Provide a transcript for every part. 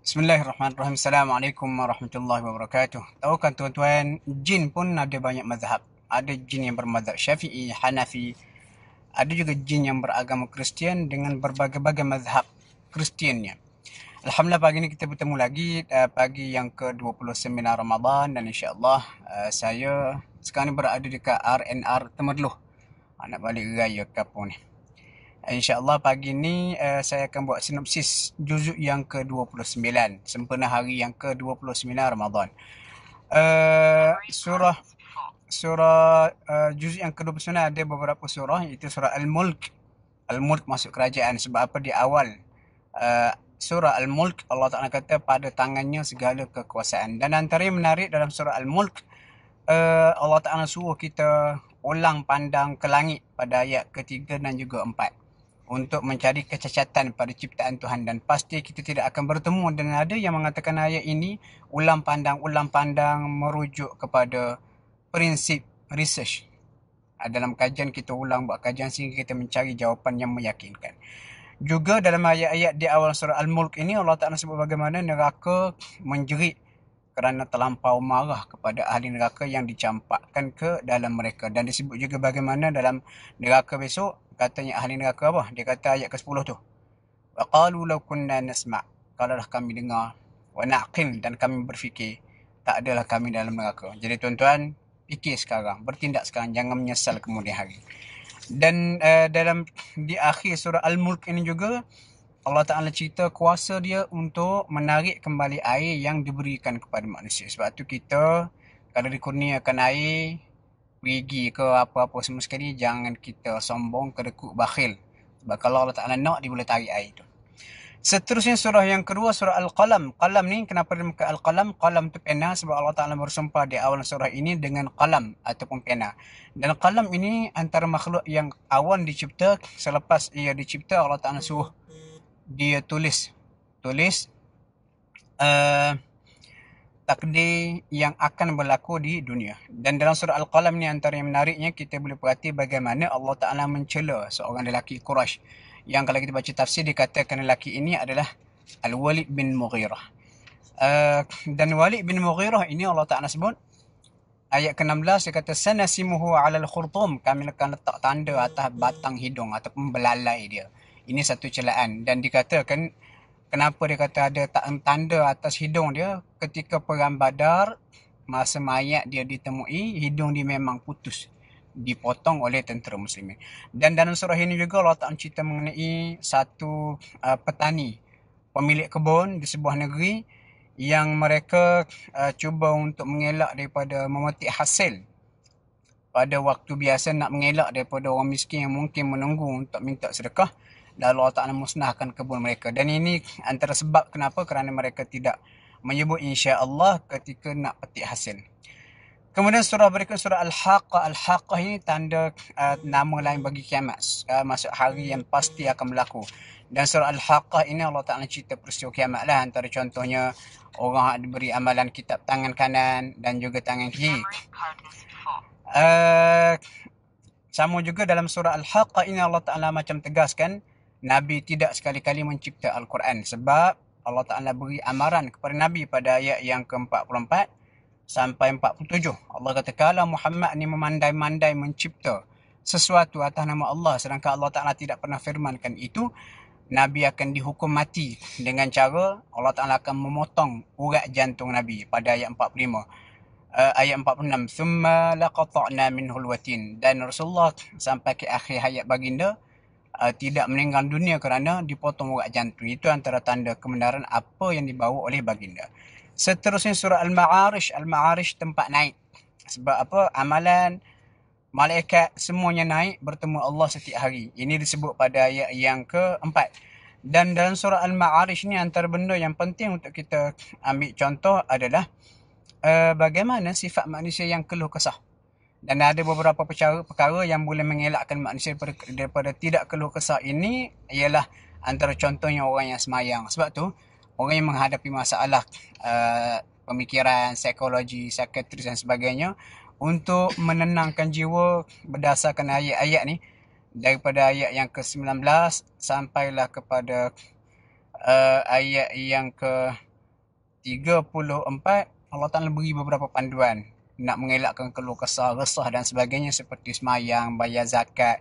Bismillahirrahmanirrahim. Assalamualaikum warahmatullahi wabarakatuh. Tahu kan tuan-tuan, jin pun ada banyak mazhab. Ada jin yang bermazhab Syafi'i, Hanafi. Ada juga jin yang beragama Kristian dengan berbagai-bagai mazhab Kristiannya. Alhamdulillah pagi ini kita bertemu lagi uh, pagi yang ke-29 Ramadan dan insyaallah uh, saya sekarang berada dekat RNR Temerloh. Uh, nak balik raya kampung ni. InsyaAllah pagi ni uh, saya akan buat sinopsis juzuk yang ke-29. Sempena hari yang ke-29 Ramadan. Uh, surah surah uh, juzuk yang ke-29 ada beberapa surah iaitu surah Al-Mulk. Al-Mulk masuk kerajaan sebab apa di awal. Uh, surah Al-Mulk Allah Ta'ala kata pada tangannya segala kekuasaan. Dan antara yang menarik dalam surah Al-Mulk. Uh, Allah Ta'ala suruh kita ulang pandang ke langit pada ayat ketiga dan juga empat untuk mencari kecacatan pada ciptaan Tuhan dan pasti kita tidak akan bertemu dengan ada yang mengatakan ayat ini ulang pandang-ulang pandang merujuk kepada prinsip research. Ah, dalam kajian kita ulang buat kajian sehingga kita mencari jawapan yang meyakinkan. Juga dalam ayat-ayat di awal surah Al-Mulk ini Allah Ta'ala sebut bagaimana neraka menjerit kerana terlampau marah kepada ahli neraka yang dicampakkan ke dalam mereka. Dan disebut juga bagaimana dalam neraka besok katanya ahli neraka apa? Dia kata ayat ke-10 tu. Wa qalu law kunna nasma' kalaulah kami dengar wa naqil dan kami berfikir tak adalah kami dalam neraka. Jadi tuan-tuan, fikir sekarang, bertindak sekarang, jangan menyesal kemudian hari. Dan uh, dalam di akhir surah Al-Mulk ini juga Allah Ta'ala cerita kuasa dia untuk menarik kembali air yang diberikan kepada manusia. Sebab tu kita kalau dikurniakan air, wigi ke apa-apa semua sekali jangan kita sombong kedekut bakhil sebab kalau Allah Taala nak dia boleh tarik air tu. seterusnya surah yang kedua surah al-qalam qalam ni kenapa dia muka al-qalam qalam tu pena sebab Allah Taala bersumpah di awal surah ini dengan qalam ataupun pena dan qalam ini antara makhluk yang awal dicipta selepas ia dicipta Allah Taala suruh dia tulis tulis eh, takdir yang akan berlaku di dunia. Dan dalam surah Al-Qalam ni antara yang menariknya kita boleh perhati bagaimana Allah Ta'ala mencela seorang lelaki Quraisy Yang kalau kita baca tafsir dikatakan lelaki ini adalah Al-Walid bin Mughirah. Uh, dan Walid bin Mughirah ini Allah Ta'ala sebut ayat ke-16 dia kata sanasimuhu alal khurtum kami akan letak tanda atas batang hidung ataupun belalai dia. Ini satu celaan dan dikatakan kenapa dia kata ada tak tanda atas hidung dia ketika perang badar masa mayat dia ditemui hidung dia memang putus dipotong oleh tentera Muslim. dan dalam surah ini juga Allah Ta'ala cerita mengenai satu uh, petani pemilik kebun di sebuah negeri yang mereka uh, cuba untuk mengelak daripada memetik hasil pada waktu biasa nak mengelak daripada orang miskin yang mungkin menunggu untuk minta sedekah dan Allah Ta'ala musnahkan kebun mereka dan ini antara sebab kenapa kerana mereka tidak menyebut insya-Allah ketika nak petik hasil. Kemudian surah berikut surah Al-Haqqah. Al-Haqqah ini tanda uh, nama lain bagi kiamat. Uh, maksud hari yang pasti akan berlaku. Dan surah Al-Haqqah ini Allah Ta'ala cerita peristiwa kiamat lah. Antara contohnya orang yang diberi amalan kitab tangan kanan dan juga tangan kiri. Uh, sama juga dalam surah Al-Haqqah ini Allah Ta'ala macam tegaskan. Nabi tidak sekali-kali mencipta Al-Quran. Sebab Allah Ta'ala beri amaran kepada Nabi pada ayat yang ke-44 sampai 47. Allah kata, kalau Muhammad ni memandai-mandai mencipta sesuatu atas nama Allah sedangkan Allah Ta'ala tidak pernah firmankan itu, Nabi akan dihukum mati dengan cara Allah Ta'ala akan memotong urat jantung Nabi pada ayat 45. Uh, eh, ayat 46 summa laqata'na minhu alwatin dan Rasulullah sampai ke akhir hayat baginda uh, tidak meninggal dunia kerana dipotong urat jantung. Itu antara tanda kebenaran apa yang dibawa oleh baginda. Seterusnya surah Al-Ma'arish. Al-Ma'arish tempat naik. Sebab apa? Amalan malaikat semuanya naik bertemu Allah setiap hari. Ini disebut pada ayat yang keempat. Dan dalam surah Al-Ma'arish ni antara benda yang penting untuk kita ambil contoh adalah uh, bagaimana sifat manusia yang keluh kesah dan ada beberapa perkara, perkara yang boleh mengelakkan manusia daripada, daripada tidak keluh kesah ini ialah antara contohnya orang yang semayang sebab tu orang yang menghadapi masalah uh, pemikiran psikologi psikiatris dan sebagainya untuk menenangkan jiwa berdasarkan ayat-ayat ni daripada ayat yang ke-19 sampailah kepada uh, ayat yang ke 34 Allah Taala beri beberapa panduan nak mengelakkan keluh kesah, resah dan sebagainya seperti semayang, bayar zakat,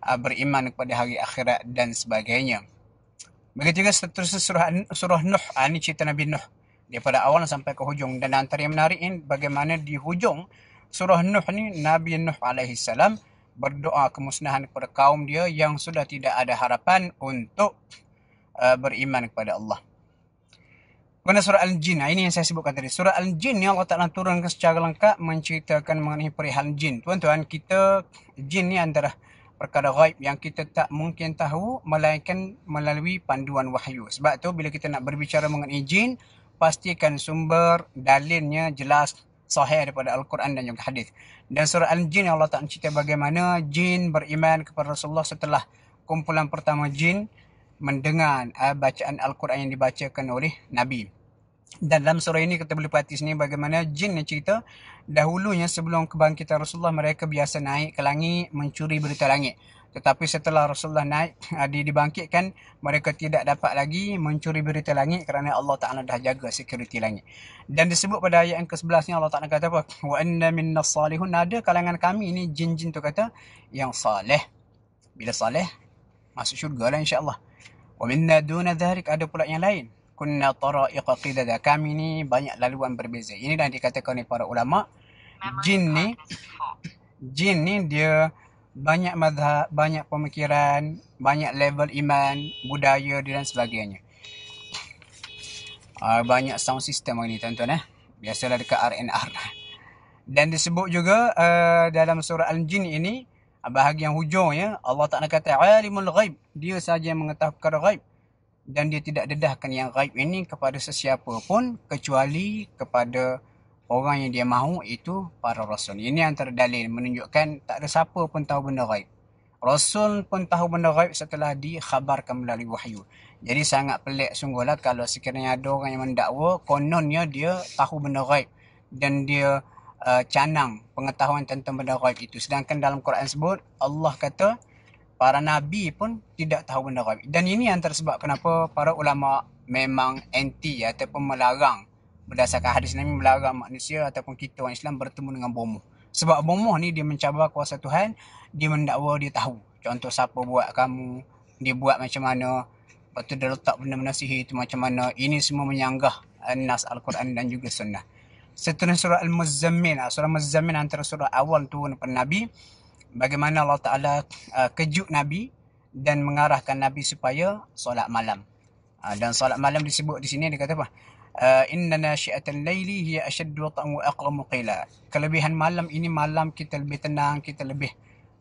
ah, beriman kepada hari akhirat dan sebagainya. Begitu juga seterusnya surah, surah Nuh, ah, ini cerita Nabi Nuh. Daripada awal sampai ke hujung. Dan antara yang menarik ini bagaimana di hujung surah Nuh ni Nabi Nuh alaihi salam berdoa kemusnahan kepada kaum dia yang sudah tidak ada harapan untuk uh, beriman kepada Allah. Mana surah Al-Jin? Nah, ini yang saya sebutkan tadi. Surah Al-Jin ni Allah Ta'ala turunkan secara lengkap menceritakan mengenai perihal jin. Tuan-tuan, kita jin ni antara perkara gaib yang kita tak mungkin tahu melainkan melalui panduan wahyu. Sebab tu bila kita nak berbicara mengenai jin, pastikan sumber dalilnya jelas sahih daripada Al-Quran dan juga hadis. Dan surah Al-Jin Allah Ta'ala cerita bagaimana jin beriman kepada Rasulullah setelah kumpulan pertama jin mendengar uh, bacaan Al-Quran yang dibacakan oleh Nabi. Dan dalam surah ini kita boleh perhati sini bagaimana jin yang cerita dahulunya sebelum kebangkitan Rasulullah mereka biasa naik ke langit mencuri berita langit. Tetapi setelah Rasulullah naik eh, di dibangkitkan mereka tidak dapat lagi mencuri berita langit kerana Allah Taala dah jaga security langit. Dan disebut pada ayat yang ke-11 ni Allah Taala kata apa? Wa inna minnas salihun ada kalangan kami ni jin-jin tu kata yang saleh. Bila saleh masuk syurga lah insyaAllah. Wa minna duna dharik ada pula yang lain. Kunna tara iqa Kami ni banyak laluan berbeza. Ini dah dikatakan oleh para ulama. Jin ni, jin ni dia banyak madhab, banyak pemikiran, banyak level iman, budaya dan sebagainya. Uh, banyak sound system hari ni tuan-tuan eh. Biasalah dekat RNR. Dan disebut juga uh, dalam surah Al-Jin ini, bahagian hujung ya Allah Taala kata alimul ghaib dia saja yang mengetahui perkara ghaib dan dia tidak dedahkan yang ghaib ini kepada sesiapa pun kecuali kepada orang yang dia mahu itu para rasul ini antara dalil menunjukkan tak ada siapa pun tahu benda ghaib Rasul pun tahu benda ghaib setelah dikhabarkan melalui wahyu. Jadi sangat pelik sungguhlah kalau sekiranya ada orang yang mendakwa, kononnya dia tahu benda ghaib. Dan dia uh, canang pengetahuan tentang benda gaib itu. Sedangkan dalam Quran sebut Allah kata para nabi pun tidak tahu benda gaib. Dan ini yang tersebab kenapa para ulama memang anti ataupun melarang berdasarkan hadis Nabi melarang manusia ataupun kita orang Islam bertemu dengan bomoh. Sebab bomoh ni dia mencabar kuasa Tuhan, dia mendakwa dia tahu. Contoh siapa buat kamu, dia buat macam mana, lepas tu dia letak benda-benda sihir itu macam mana. Ini semua menyanggah nas Al-Quran dan juga sunnah seterusnya surah Al-Muzzammil. Ah, surah al Muzzammil antara surah awal turun pada Nabi. Bagaimana Allah Ta'ala ah, kejut Nabi dan mengarahkan Nabi supaya solat malam. Ah, dan solat malam disebut di sini, dia kata apa? Inna nasyiatan layli hiya asyaddu wa aqramu muqila. Kelebihan malam ini malam kita lebih tenang, kita lebih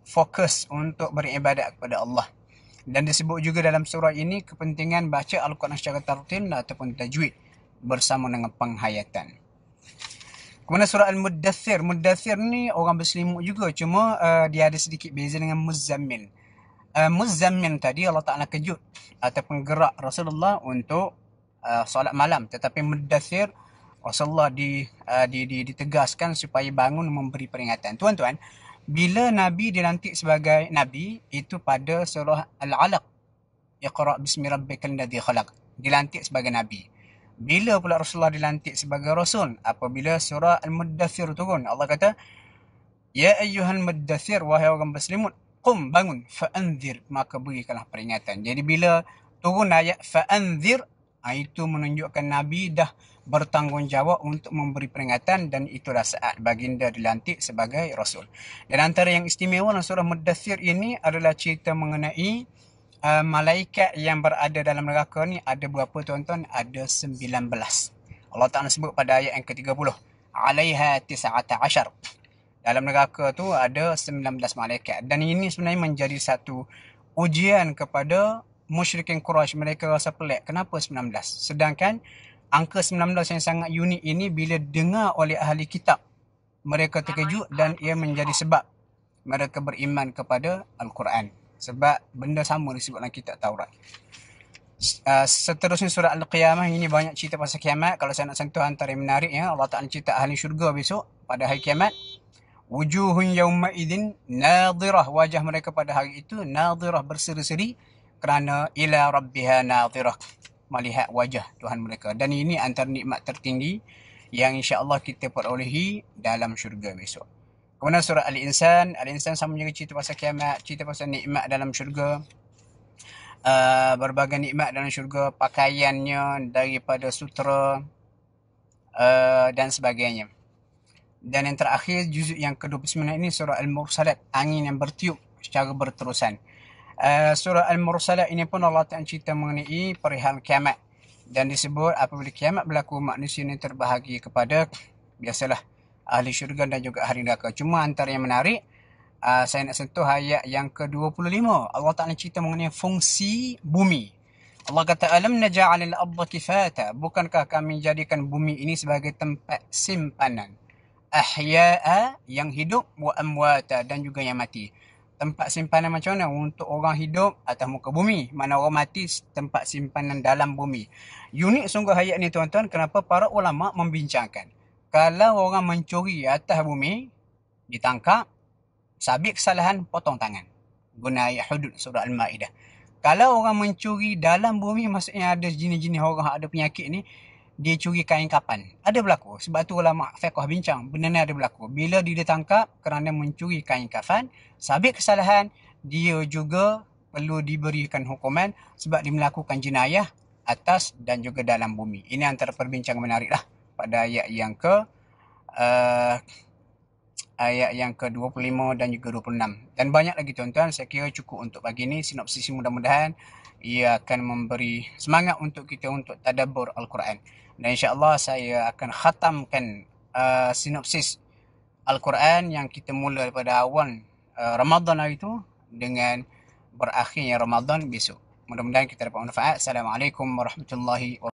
fokus untuk beribadat kepada Allah. Dan disebut juga dalam surah ini kepentingan baca Al-Quran secara tertin ataupun tajwid bersama dengan penghayatan. Kemudian surah Al-Muddathir. Muddathir ni orang berselimut juga. Cuma uh, dia ada sedikit beza dengan Muzzammil. Uh, Muzzammil tadi Allah Ta'ala kejut. atau penggerak Rasulullah untuk uh, solat malam. Tetapi Muddathir Rasulullah di, uh, di, di, ditegaskan supaya bangun memberi peringatan. Tuan-tuan, bila Nabi dilantik sebagai Nabi, itu pada surah Al-Alaq. Iqra' bismi rabbikal ladhi khalaq. Dilantik sebagai Nabi. Nabi bila pula Rasulullah dilantik sebagai rasul apabila surah Al-Muddathir turun Allah kata ya ayyuhal muddathir wahai orang berselimut qum bangun fa'anzir maka berikanlah peringatan jadi bila turun ayat fa'anzir ah, itu menunjukkan Nabi dah bertanggungjawab untuk memberi peringatan dan itulah saat baginda dilantik sebagai Rasul. Dan antara yang istimewa dalam surah Muddathir ini adalah cerita mengenai uh, malaikat yang berada dalam neraka ni ada berapa tuan-tuan? Ada belas. Allah Ta'ala sebut pada ayat yang ke-30. Alaiha tis'ata asyar. Dalam neraka tu ada sembilan belas malaikat. Dan ini sebenarnya menjadi satu ujian kepada musyrikin Quraisy Mereka rasa pelik. Kenapa belas? Sedangkan angka sembilan belas yang sangat unik ini bila dengar oleh ahli kitab. Mereka terkejut dan ia menjadi sebab mereka beriman kepada Al-Quran. Sebab benda sama sebab dalam kitab Taurat. Uh, seterusnya surah Al-Qiyamah ini banyak cerita pasal kiamat. Kalau saya nak sentuh antara yang menarik ya, Allah Taala cerita ahli syurga besok pada hari kiamat. Wujuhun yawma idin nadhirah wajah mereka pada hari itu nadhirah berseri-seri kerana ila rabbiha nadhirah melihat wajah Tuhan mereka. Dan ini antara nikmat tertinggi yang insya-Allah kita perolehi dalam syurga besok. Kemudian surah Al-Insan. Al-Insan sama juga cerita pasal kiamat. Cerita pasal nikmat dalam syurga. Uh, berbagai nikmat dalam syurga. Pakaiannya daripada sutra. Uh, dan sebagainya. Dan yang terakhir, juzuk yang ke-29 ini surah Al-Mursalat. Angin yang bertiup secara berterusan. Uh, surah Al-Mursalat ini pun Allah Ta'ala cerita mengenai perihal kiamat. Dan disebut apabila kiamat berlaku, manusia ini terbahagi kepada biasalah ahli syurga dan juga ahli neraka. Cuma antara yang menarik, uh, saya nak sentuh ayat yang ke-25. Allah Ta'ala cerita mengenai fungsi bumi. Allah kata, Alam naja'alil abba kifata. Bukankah kami jadikan bumi ini sebagai tempat simpanan? Ahya'a yang hidup wa amwata dan juga yang mati. Tempat simpanan macam mana? Untuk orang hidup atas muka bumi. Mana orang mati, tempat simpanan dalam bumi. Unik sungguh hayat ni tuan-tuan. Kenapa para ulama membincangkan? kalau orang mencuri atas bumi, ditangkap, sabit kesalahan, potong tangan. Guna ayat hudud surah Al-Ma'idah. Kalau orang mencuri dalam bumi, maksudnya ada jenis-jenis orang ada penyakit ni, dia curi kain kapan. Ada berlaku. Sebab tu ulama fiqh bincang, benda ni ada berlaku. Bila dia ditangkap kerana mencuri kain kafan, sabit kesalahan, dia juga perlu diberikan hukuman sebab dia melakukan jenayah atas dan juga dalam bumi. Ini antara perbincangan menarik lah pada ayat yang ke uh, ayat yang ke 25 dan juga 26. Dan banyak lagi tuan-tuan, saya kira cukup untuk pagi ini sinopsis mudah-mudahan ia akan memberi semangat untuk kita untuk tadabbur al-Quran. Dan insya-Allah saya akan khatamkan uh, sinopsis al-Quran yang kita mula daripada awal uh, Ramadan hari itu dengan berakhirnya Ramadan besok. Mudah-mudahan kita dapat manfaat. Assalamualaikum warahmatullahi wabarakatuh.